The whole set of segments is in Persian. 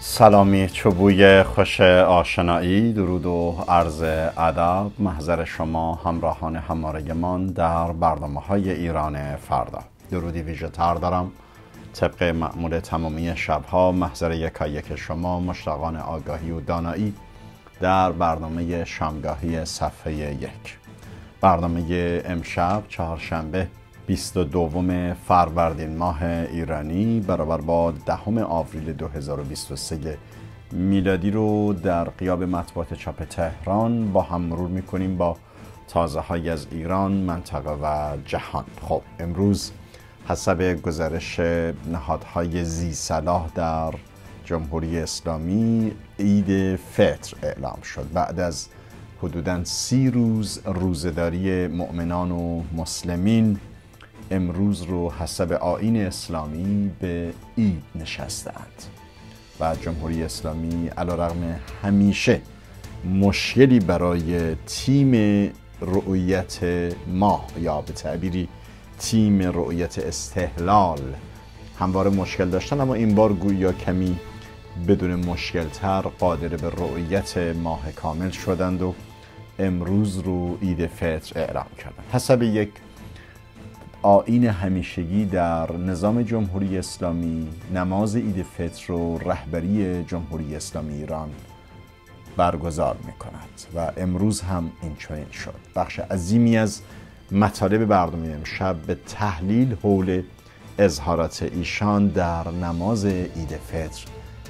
سلامی چوبوی خوش آشنایی درود و عرض ادب محضر شما همراهان همارگمان در برنامه های ایران فردا درودی ویژه تر دارم طبق معمول تمامی شبها محضر یکایک شما مشتاقان آگاهی و دانایی در برنامه شامگاهی صفحه یک برنامه امشب چهارشنبه 22 فروردین ماه ایرانی برابر با دهم آوریل 2023 میلادی رو در قیاب مطبوعات چاپ تهران با هم مرور میکنیم با تازه های از ایران منطقه و جهان خب امروز حسب گزارش نهادهای زی صلاح در جمهوری اسلامی عید فطر اعلام شد بعد از حدودا سی روز روزداری مؤمنان و مسلمین امروز رو حسب آین اسلامی به عید نشستند و جمهوری اسلامی علا رغم همیشه مشکلی برای تیم رؤیت ماه یا به تعبیری تیم رؤیت استحلال همواره مشکل داشتن اما این بار گویا کمی بدون تر قادر به رؤیت ماه کامل شدند و امروز رو عید فطر اعلام کردند حسب یک آین همیشگی در نظام جمهوری اسلامی نماز عید فطر رو رهبری جمهوری اسلامی ایران برگزار می کند و امروز هم این شد بخش عظیمی از مطالب برنامه امشب به تحلیل حول اظهارات ایشان در نماز عید فطر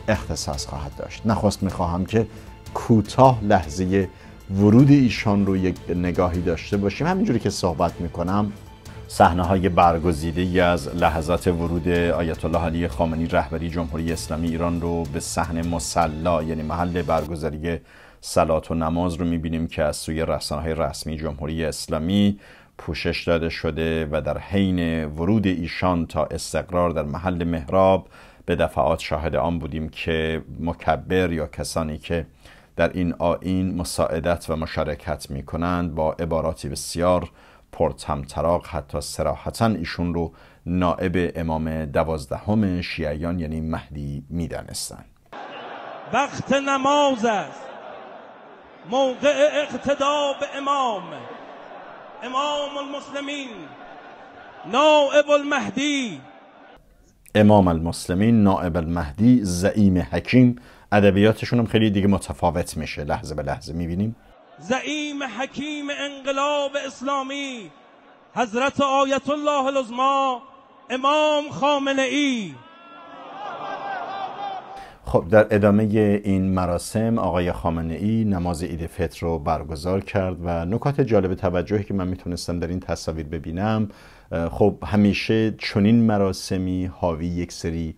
اختصاص خواهد داشت نخواست میخواهم که کوتاه لحظه ورود ایشان رو یک نگاهی داشته باشیم همینجوری که صحبت میکنم صحنه های برگزیده از لحظات ورود آیت الله علی خامنی رهبری جمهوری اسلامی ایران رو به صحن مصلا یعنی محل برگزاری سلات و نماز رو میبینیم که از سوی رسانه های رسمی جمهوری اسلامی پوشش داده شده و در حین ورود ایشان تا استقرار در محل محراب به دفعات شاهد آن بودیم که مکبر یا کسانی که در این آین مساعدت و مشارکت می کنند با عباراتی بسیار پرتمطراق حتی سراحتا ایشون رو نائب امام دوازدهم شیعیان یعنی مهدی میدانستند وقت نماز است موقع اقتدا به امام امام المسلمین نائب المهدی امام المسلمین نائب المهدی زعیم حکیم ادبیاتشون هم خیلی دیگه متفاوت میشه لحظه به لحظه میبینیم زعیم حکیم انقلاب اسلامی حضرت آیت الله العظما امام خامنه ای خب در ادامه این مراسم آقای خامنه ای نماز عید فطر رو برگزار کرد و نکات جالب توجهی که من میتونستم در این تصاویر ببینم خب همیشه چنین مراسمی حاوی یک سری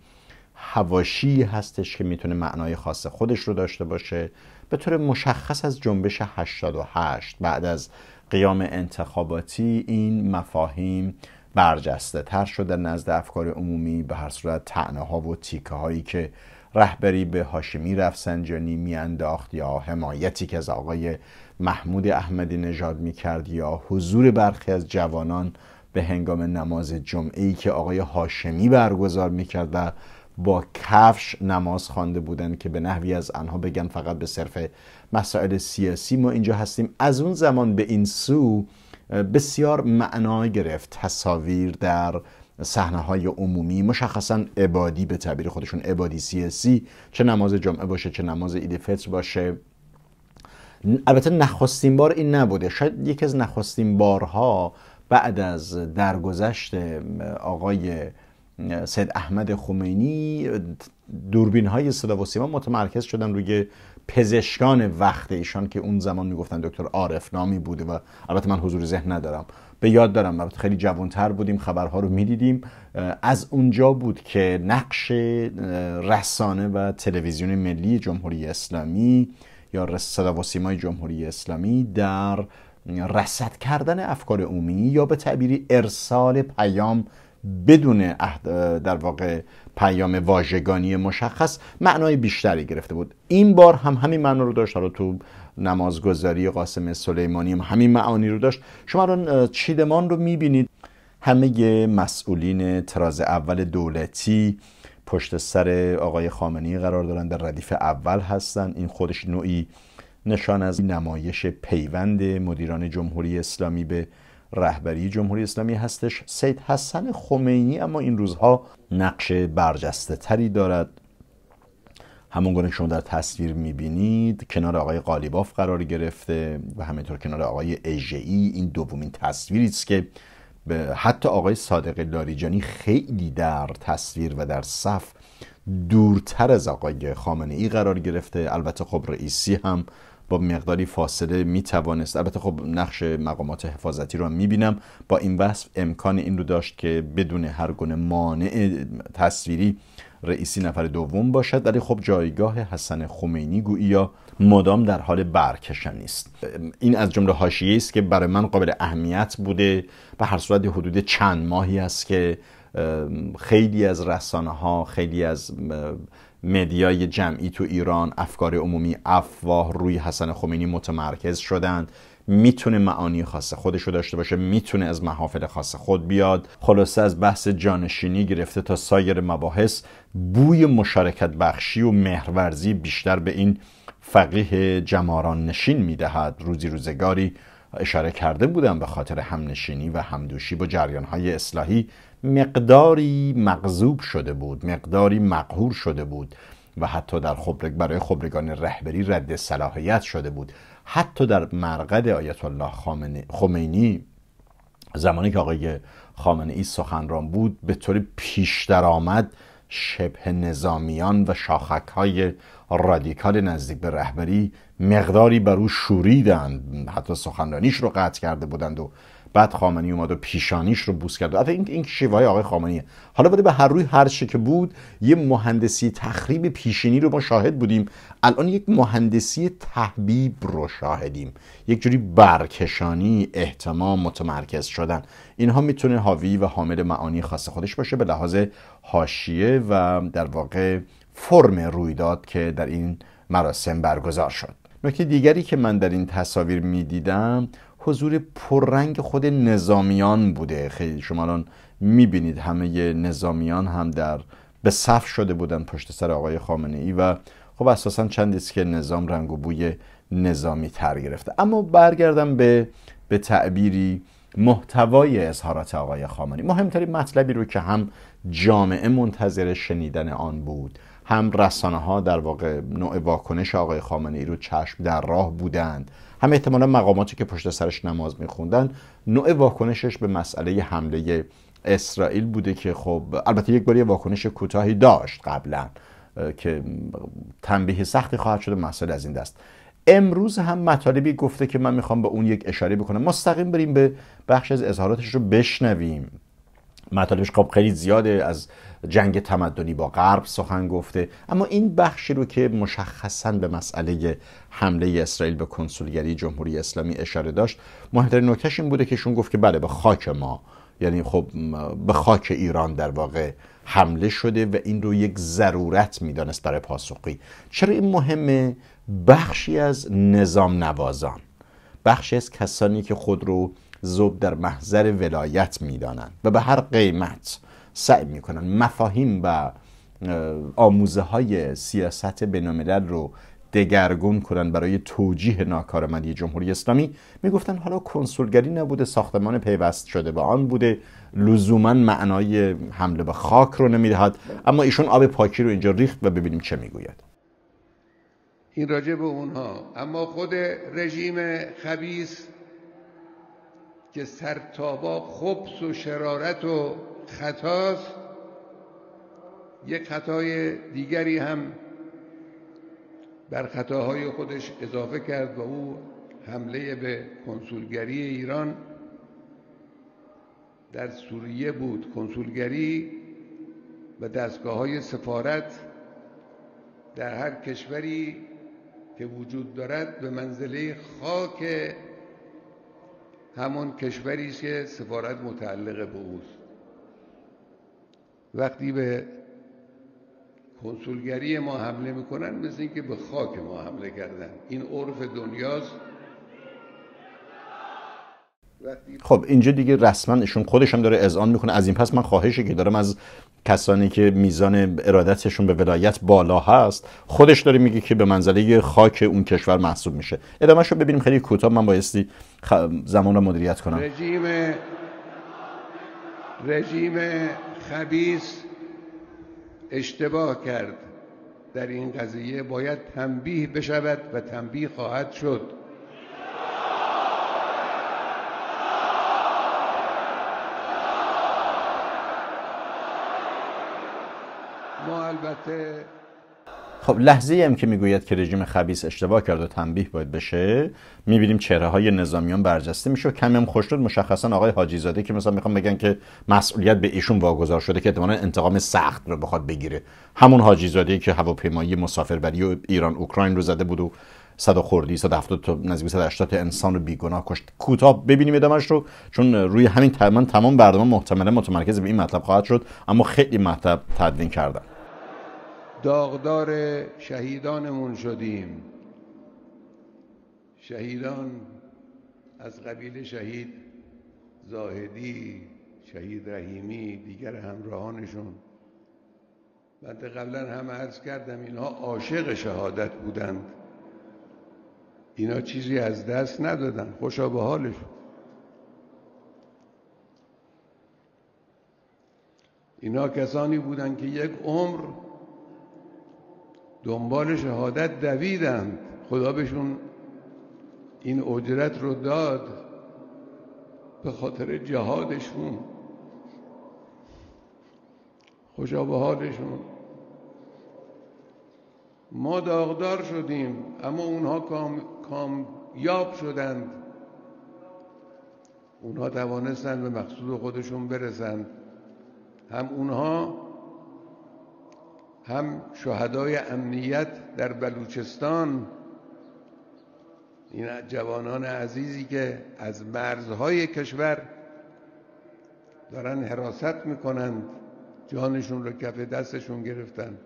هواشی هستش که میتونه معنای خاص خودش رو داشته باشه به طور مشخص از جنبش 88 بعد از قیام انتخاباتی این مفاهیم برجسته تر شده نزد افکار عمومی به هر صورت تعنه و تیکه هایی که رهبری به هاشمی رفسنجانی میانداخت یا حمایتی که از آقای محمود احمدی نژاد میکرد یا حضور برخی از جوانان به هنگام نماز جمعه ای که آقای هاشمی برگزار میکرد و با کفش نماز خوانده بودند که به نحوی از آنها بگن فقط به صرف مسائل سیاسی ما اینجا هستیم از اون زمان به این سو بسیار معنا گرفت تصاویر در صحنه های عمومی مشخصا عبادی به تعبیر خودشون عبادی سی چه نماز جمعه باشه چه نماز عید فطر باشه البته نخستین بار این نبوده شاید یکی از نخستین بارها بعد از درگذشت آقای سید احمد خمینی دوربین های صدا و سیما متمرکز شدن روی پزشکان وقت ایشان که اون زمان میگفتن دکتر عارف نامی بوده و البته من حضور ذهن ندارم به یاد دارم خیلی جوانتر بودیم خبرها رو میدیدیم از اونجا بود که نقش رسانه و تلویزیون ملی جمهوری اسلامی یا صدا و جمهوری اسلامی در رسد کردن افکار عمومی یا به تعبیری ارسال پیام بدون در واقع پیام واژگانی مشخص معنای بیشتری گرفته بود این بار هم همین معنا رو داشت حالا تو نمازگذاری قاسم سلیمانی هم همین معانی رو داشت شما الان چیدمان رو میبینید همه مسئولین تراز اول دولتی پشت سر آقای خامنی قرار دارن در ردیف اول هستن این خودش نوعی نشان از نمایش پیوند مدیران جمهوری اسلامی به رهبری جمهوری اسلامی هستش سید حسن خمینی اما این روزها نقش برجسته تری دارد همون که شما در تصویر میبینید کنار آقای قالیباف قرار گرفته و همینطور کنار آقای اژه‌ای این دومین تصویری است که حتی آقای صادق لاریجانی خیلی در تصویر و در صف دورتر از آقای خامنه ای قرار گرفته البته خب رئیسی هم با مقداری فاصله می البته خب نقش مقامات حفاظتی رو هم می با این وصف امکان این رو داشت که بدون هر گونه مانع تصویری رئیسی نفر دوم باشد ولی خب جایگاه حسن خمینی یا مدام در حال برکشن است این از جمله حاشیه‌ای است که برای من قابل اهمیت بوده به هر صورت حدود چند ماهی است که خیلی از رسانه ها خیلی از مدیای جمعی تو ایران افکار عمومی افواه روی حسن خمینی متمرکز شدند میتونه معانی خاص خودش رو داشته باشه میتونه از محافل خاص خود بیاد خلاصه از بحث جانشینی گرفته تا سایر مباحث بوی مشارکت بخشی و مهرورزی بیشتر به این فقیه جماران نشین میدهد روزی روزگاری اشاره کرده بودم به خاطر همنشینی و همدوشی با جریانهای اصلاحی مقداری مغذوب شده بود مقداری مقهور شده بود و حتی در خبرگ برای خبرگان رهبری رد صلاحیت شده بود حتی در مرقد آیت الله خمینی زمانی که آقای خامنه ای سخنران بود به طور پیش آمد شبه نظامیان و شاخک های رادیکال نزدیک به رهبری مقداری بر او شوریدند حتی سخنرانیش رو قطع کرده بودند و بعد خامنی اومد و پیشانیش رو بوس کرد البته این این شیوه آقای خامنیه حالا بده به هر روی هر که بود یه مهندسی تخریب پیشینی رو ما شاهد بودیم الان یک مهندسی تحبیب رو شاهدیم یک جوری برکشانی احتمام متمرکز شدن اینها میتونه حاوی و حامل معانی خاص خودش باشه به لحاظ حاشیه و در واقع فرم رویداد که در این مراسم برگزار شد نکته دیگری که من در این تصاویر میدیدم حضور پررنگ خود نظامیان بوده خیلی شما الان میبینید همه نظامیان هم در به صف شده بودن پشت سر آقای خامنه ای و خب اساسا چند است که نظام رنگ و بوی نظامی تر گرفته اما برگردم به به تعبیری محتوای اظهارات آقای ای مهمترین مطلبی رو که هم جامعه منتظر شنیدن آن بود هم رسانه ها در واقع نوع واکنش آقای خامنه ای رو چشم در راه بودند هم احتمالا مقاماتی که پشت سرش نماز میخوندن نوع واکنشش به مسئله حمله اسرائیل بوده که خب البته یک بار واکنش کوتاهی داشت قبلا که تنبیه سختی خواهد شده مسئله از این دست امروز هم مطالبی گفته که من میخوام به اون یک اشاره بکنم مستقیم بریم به بخش از اظهاراتش رو بشنویم مطالبش خب خیلی زیاده از جنگ تمدنی با غرب سخن گفته اما این بخشی رو که مشخصا به مسئله حمله اسرائیل به کنسولگری جمهوری اسلامی اشاره داشت مهمترین نکتهش این بوده که شون گفت که بله به خاک ما یعنی خب به خاک ایران در واقع حمله شده و این رو یک ضرورت میدانست برای پاسخی چرا این مهمه بخشی از نظام نوازان بخشی از کسانی که خود رو زب در محضر ولایت میدانند و به هر قیمت سعی میکنن مفاهیم و آموزه های سیاست بینالملل رو دگرگون کنند برای توجیه ناکارآمدی جمهوری اسلامی میگفتن حالا کنسولگری نبوده ساختمان پیوست شده به آن بوده لزوما معنای حمله به خاک رو نمیدهد اما ایشون آب پاکی رو اینجا ریخت و ببینیم چه میگوید این راجع به اونها اما خود رژیم خبیث که سرتابا خبس و شرارت و خطاست یک خطای دیگری هم بر خطاهای خودش اضافه کرد و او حمله به کنسولگری ایران در سوریه بود کنسولگری و دستگاه های سفارت در هر کشوری که وجود دارد به منزله خاک همون کشوری است که سفارت متعلق به اوست وقتی به کنسولگری ما حمله میکنن مثل اینکه به خاک ما حمله کردن این عرف دنیاست خب اینجا دیگه رسما ایشون خودش هم داره اذعان میکنه از این پس من خواهشی که دارم از کسانی که میزان ارادتشون به ولایت بالا هست خودش داره میگه که به منزله خاک اون کشور محسوب میشه ادامهش رو ببینیم خیلی کوتاه من بایستی زمان رو مدیریت کنم رژیم رژیم خبیس اشتباه کرد در این قضیه باید تنبیه بشود و تنبیه خواهد شد خب لحظه هم که میگوید که رژیم خبیس اشتباه کرد و تنبیه باید بشه میبینیم چهره های نظامیان برجسته میشه و کمی هم خوشنود مشخصا آقای حاجی زاده که مثلا میخوام بگن که مسئولیت به ایشون واگذار شده که احتمالا انتقام سخت رو بخواد بگیره همون حاجی زاده که هواپیمایی مسافربری و ایران اوکراین رو زده بود و صد خوردی صد تا نزدیک 180 انسان رو بیگناه کشت کوتاه ببینیم ادامش رو چون روی همین تمام تمام برنامه محتملا متمرکز به این مطلب خواهد شد اما خیلی مطلب تدوین کردن داغدار شهیدانمون شدیم شهیدان از قبیل شهید زاهدی شهید رحیمی دیگر همراهانشون بعد قبلا هم عرض کردم اینها عاشق شهادت بودند اینا چیزی از دست ندادن خوشا به حالشون اینا کسانی بودند که یک عمر دنبال شهادت دویدند خدا بهشون این اجرت رو داد به خاطر جهادشون خوشا به ما داغدار شدیم اما اونها کام, یاب شدند اونها توانستند به مقصود خودشون برسند هم اونها هم شهدای امنیت در بلوچستان این جوانان عزیزی که از مرزهای کشور دارن حراست میکنند جانشون رو کف دستشون گرفتن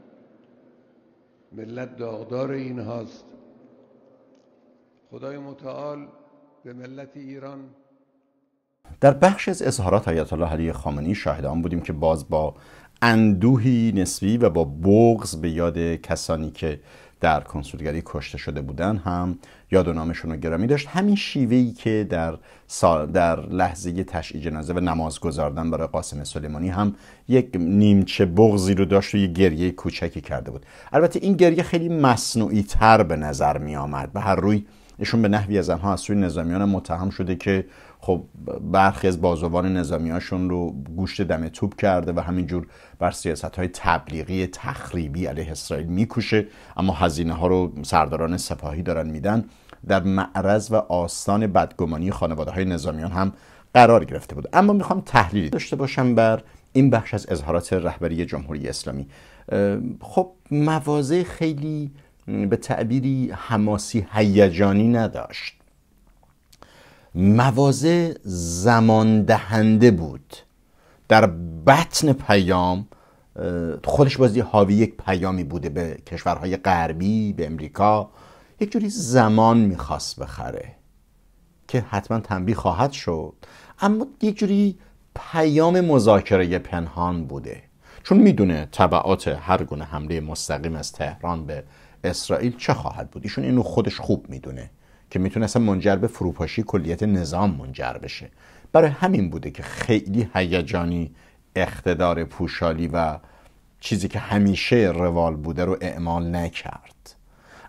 ملت داغدار این هاست خدای متعال به ملت ایران در بخش از اظهارات آیت الله علی خامنه‌ای شاهد آن بودیم که باز با اندوهی نسبی و با بغض به یاد کسانی که در کنسولگری کشته شده بودن هم یاد و نامشون رو گرامی داشت همین شیوهی که در, سال در لحظه تشعی جنازه و نماز گذاردن برای قاسم سلیمانی هم یک نیمچه بغزی رو داشت و یه گریه کوچکی کرده بود البته این گریه خیلی مصنوعی تر به نظر می آمد به هر روی ایشون به نحوی از آنها از سوی نظامیان متهم شده که خب برخی از بازوان نظامیاشون رو گوشت دم توپ کرده و همینجور بر سیاست های تبلیغی تخریبی علیه اسرائیل میکوشه اما هزینه ها رو سرداران سپاهی دارن میدن در معرض و آستان بدگمانی خانواده های نظامیان هم قرار گرفته بود اما میخوام تحلیلی داشته باشم بر این بخش از اظهارات رهبری جمهوری اسلامی خب مواضع خیلی به تعبیری حماسی هیجانی نداشت موازه زمان دهنده بود در بطن پیام خودش بازی حاوی یک پیامی بوده به کشورهای غربی به امریکا یک جوری زمان میخواست بخره که حتما تنبیه خواهد شد اما یک جوری پیام مذاکره پنهان بوده چون میدونه طبعات هر گونه حمله مستقیم از تهران به اسرائیل چه خواهد بود ایشون اینو خودش خوب میدونه که میتونه اصلا منجر به فروپاشی کلیت نظام منجر بشه برای همین بوده که خیلی هیجانی اقتدار پوشالی و چیزی که همیشه روال بوده رو اعمال نکرد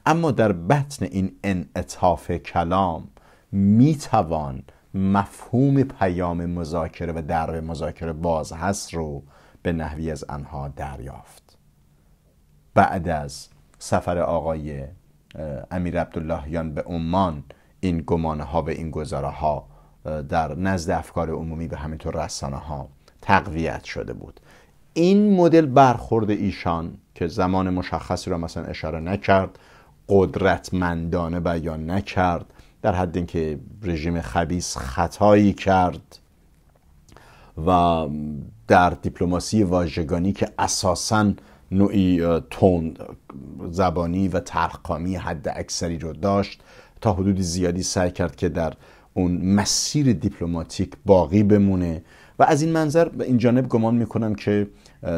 اما در بطن این انعطاف کلام میتوان مفهوم پیام مذاکره و در مذاکره باز هست رو به نحوی از آنها دریافت بعد از سفر آقای امیر عبداللهیان به عمان این گمانه ها به این گزاره ها در نزد افکار عمومی به همینطور رسانه ها تقویت شده بود این مدل برخورد ایشان که زمان مشخصی را مثلا اشاره نکرد قدرتمندانه بیان نکرد در حد اینکه رژیم خبیس خطایی کرد و در دیپلماسی واژگانی که اساساً نوعی تون زبانی و ترقامی حد اکثری رو داشت تا حدود زیادی سعی کرد که در اون مسیر دیپلماتیک باقی بمونه و از این منظر به این جانب گمان میکنم که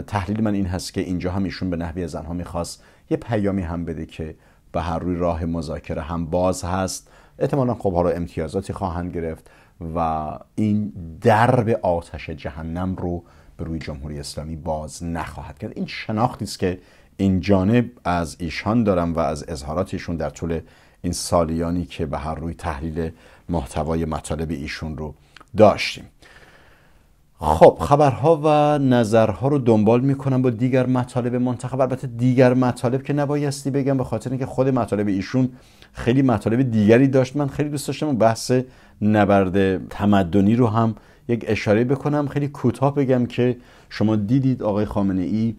تحلیل من این هست که اینجا هم ایشون به نحوی زنها میخواست یه پیامی هم بده که به هر روی راه مذاکره هم باز هست احتمالا خب رو امتیازاتی خواهند گرفت و این درب آتش جهنم رو روی جمهوری اسلامی باز نخواهد کرد این شناختی است که این جانب از ایشان دارم و از اظهاراتشون در طول این سالیانی که به هر روی تحلیل محتوای مطالب ایشون رو داشتیم خب خبرها و نظرها رو دنبال میکنم با دیگر مطالب منتخب البته دیگر مطالب که نبایستی بگم به خاطر اینکه خود مطالب ایشون خیلی مطالب دیگری داشت من خیلی دوست داشتم بحث نبرد تمدنی رو هم یک اشاره بکنم خیلی کوتاه بگم که شما دیدید آقای خامنه ای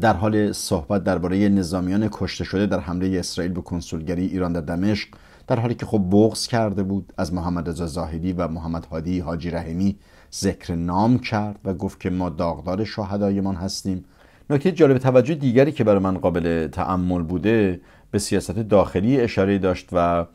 در حال صحبت درباره نظامیان کشته شده در حمله اسرائیل به کنسولگری ایران در دمشق در حالی که خب بغض کرده بود از محمد رضا زاهدی و محمد هادی حاجی رحمی ذکر نام کرد و گفت که ما داغدار شهدایمان هستیم نکته جالب توجه دیگری که برای من قابل تعمل بوده به سیاست داخلی اشاره داشت و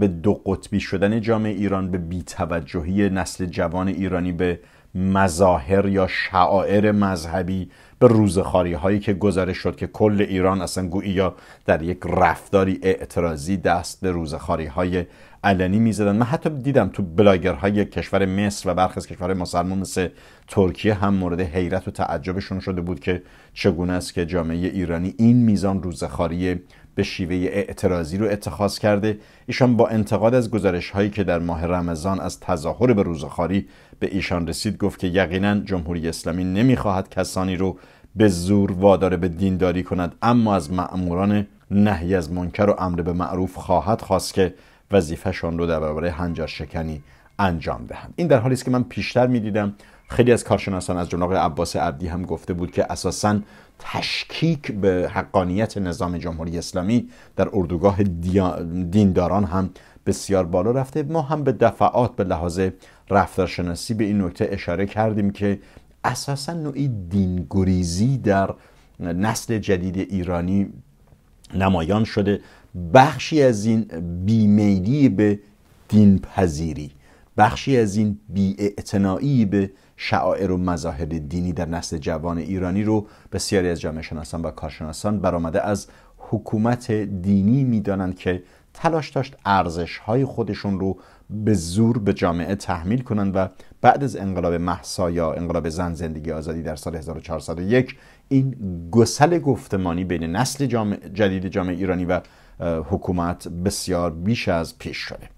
به دو قطبی شدن جامعه ایران به بیتوجهی نسل جوان ایرانی به مظاهر یا شعائر مذهبی به روزخاری هایی که گزارش شد که کل ایران اصلا گویی یا در یک رفتاری اعتراضی دست به روزخاری های علنی زدن من حتی دیدم تو های کشور مصر و برخی از کشورهای مسلمان مثل ترکیه هم مورد حیرت و تعجبشون شده بود که چگونه است که جامعه ایرانی این میزان روزخاری به شیوه اعتراضی رو اتخاذ کرده ایشان با انتقاد از گزارش هایی که در ماه رمضان از تظاهر به روزخاری به ایشان رسید گفت که یقینا جمهوری اسلامی نمیخواهد کسانی رو به زور وادار به دینداری کند اما از مأموران نهی از منکر و امر به معروف خواهد خواست که وظیفهشان رو در برابر شکنی انجام دهند این در حالی است که من پیشتر میدیدم خیلی از کارشناسان از جناب عباس عبدی هم گفته بود که اساسا تشکیک به حقانیت نظام جمهوری اسلامی در اردوگاه دینداران هم بسیار بالا رفته ما هم به دفعات به لحاظ رفتارشناسی به این نکته اشاره کردیم که اساسا نوعی دینگریزی در نسل جدید ایرانی نمایان شده بخشی از این بیمیلی به دینپذیری بخشی از این بیاعتنایی به شعائر و مظاهر دینی در نسل جوان ایرانی رو بسیاری از جامعه شناسان و کارشناسان برآمده از حکومت دینی میدانند که تلاش داشت ارزش های خودشون رو به زور به جامعه تحمیل کنند و بعد از انقلاب محسا یا انقلاب زن زندگی آزادی در سال 1401 این گسل گفتمانی بین نسل جدید جامعه ایرانی و حکومت بسیار بیش از پیش شده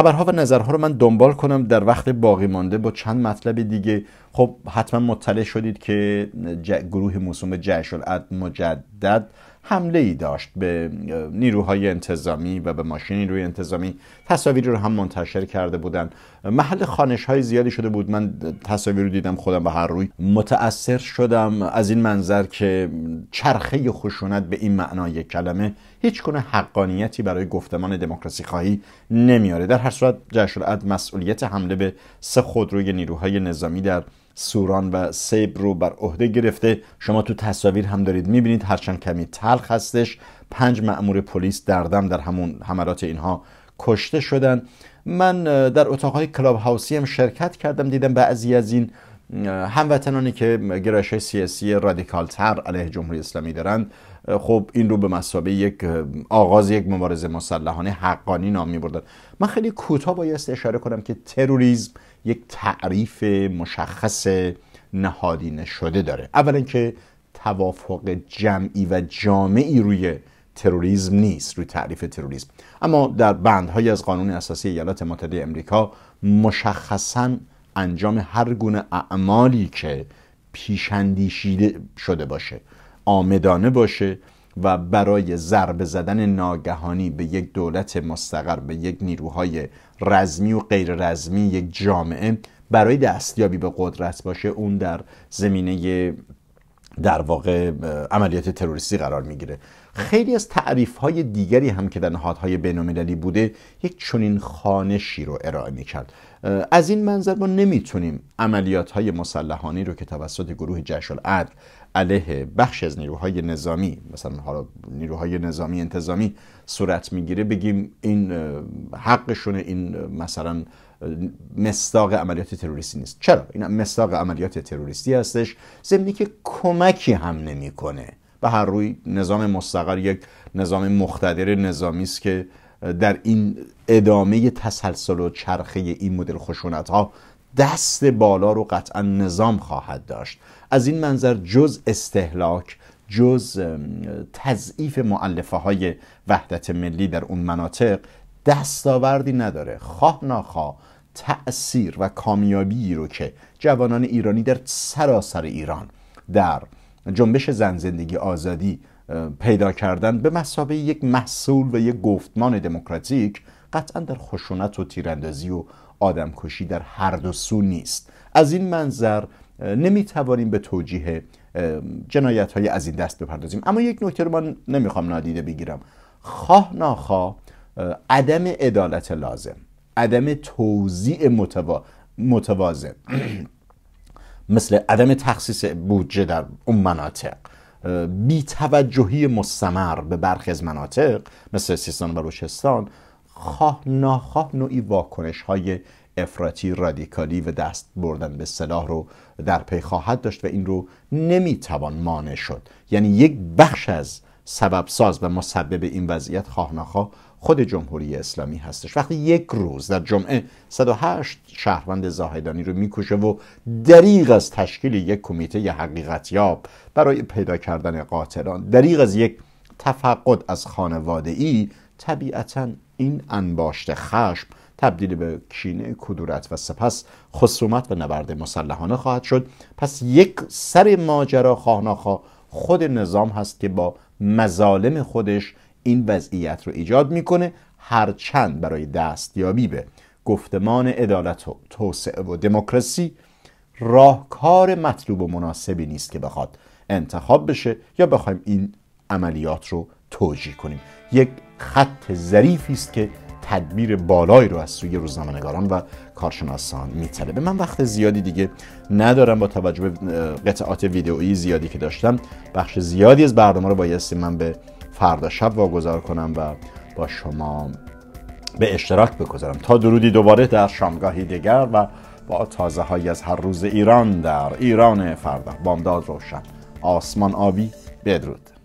خبرها و نظرها رو من دنبال کنم در وقت باقی مانده با چند مطلب دیگه خب حتما مطلع شدید که گروه موسوم جعش مجدد حمله ای داشت به نیروهای انتظامی و به ماشین نیروی انتظامی تصاویری رو هم منتشر کرده بودن محل خانش های زیادی شده بود من تصاویر رو دیدم خودم به هر روی متاثر شدم از این منظر که چرخه خشونت به این معنای کلمه هیچ گونه حقانیتی برای گفتمان دموکراسی خواهی نمیاره در هر صورت جشن مسئولیت حمله به سه خودروی نیروهای نظامی در سوران و سیب رو بر عهده گرفته شما تو تصاویر هم دارید میبینید هرچند کمی تلخ هستش پنج مأمور پلیس دردم در همون حملات اینها کشته شدن من در اتاقهای کلاب هاوسی هم شرکت کردم دیدم بعضی از این هموطنانی که گرایش های رادیکال تر علیه جمهوری اسلامی دارند خب این رو به مسابقه یک آغاز یک مبارزه مسلحانه حقانی نام میبردن من خیلی کوتاه بایست اشاره کنم که تروریسم یک تعریف مشخص نهادینه شده داره اولا که توافق جمعی و جامعی روی تروریسم نیست روی تعریف تروریسم اما در بندهایی از قانون اساسی ایالات متحده امریکا مشخصا انجام هر گونه اعمالی که پیشندیشیده شده باشه آمدانه باشه و برای ضربه زدن ناگهانی به یک دولت مستقر به یک نیروهای رزمی و غیر رزمی یک جامعه برای دستیابی به قدرت باشه اون در زمینه در واقع عملیات تروریستی قرار میگیره خیلی از تعریف های دیگری هم که در نهادهای بینالمللی بوده یک چنین خانشی رو ارائه میکرد از این منظر ما نمیتونیم عملیات های مسلحانی رو که توسط گروه جشل عدل علیه بخش از نیروهای نظامی مثلا حالا نیروهای نظامی انتظامی صورت میگیره بگیم این حقشون این مثلا مستاق عملیات تروریستی نیست چرا این مستاق عملیات تروریستی هستش زمینی که کمکی هم نمیکنه به هر روی نظام مستقر یک نظام مختدر نظامی است که در این ادامه تسلسل و چرخه این مدل خشونت ها دست بالا رو قطعا نظام خواهد داشت از این منظر جز استهلاک جز تضعیف معلفه های وحدت ملی در اون مناطق دستاوردی نداره خواه نخواه تأثیر و کامیابی رو که جوانان ایرانی در سراسر ایران در جنبش زن زندگی آزادی پیدا کردن به مسابقه یک محصول و یک گفتمان دموکراتیک قطعا در خشونت و تیراندازی و آدمکشی در هر دو سو نیست از این منظر نمی توانیم به توجیه جنایت های از این دست بپردازیم اما یک نکته رو من نمیخوام نادیده بگیرم خواه ناخواه عدم عدالت لازم عدم توزیع متوا... متوازن مثل عدم تخصیص بودجه در اون مناطق توجهی مستمر به برخی از مناطق مثل سیستان و بلوچستان خواه ناخواه نوعی واکنش های افراطی رادیکالی و دست بردن به سلاح رو در پی خواهد داشت و این رو نمیتوان مانع شد یعنی یک بخش از سبب ساز و مسبب این وضعیت خواه خود جمهوری اسلامی هستش وقتی یک روز در جمعه 108 شهروند زاهدانی رو میکشه و دریغ از تشکیل یک کمیته حقیقتیاب برای پیدا کردن قاتلان دریغ از یک تفقد از خانواده ای طبیعتا این انباشت خشم تبدیل به کینه کدورت و سپس خصومت و نبرد مسلحانه خواهد شد پس یک سر ماجرا خواهناخوا خود نظام هست که با مظالم خودش این وضعیت رو ایجاد میکنه هرچند برای دستیابی به گفتمان عدالت و توسعه و دموکراسی راهکار مطلوب و مناسبی نیست که بخواد انتخاب بشه یا بخوایم این عملیات رو توجیه کنیم یک خط ظریفی است که تدبیر بالایی رو از سوی روزنامه‌نگاران و کارشناسان میطلبه من وقت زیادی دیگه ندارم با توجه به قطعات ویدئویی زیادی که داشتم بخش زیادی از برنامه رو بایستی من به فردا شب واگذار کنم و با شما به اشتراک بگذارم تا درودی دوباره در شامگاهی دیگر و با تازه های از هر روز ایران در ایران فردا بامداد روشن آسمان آبی بدرود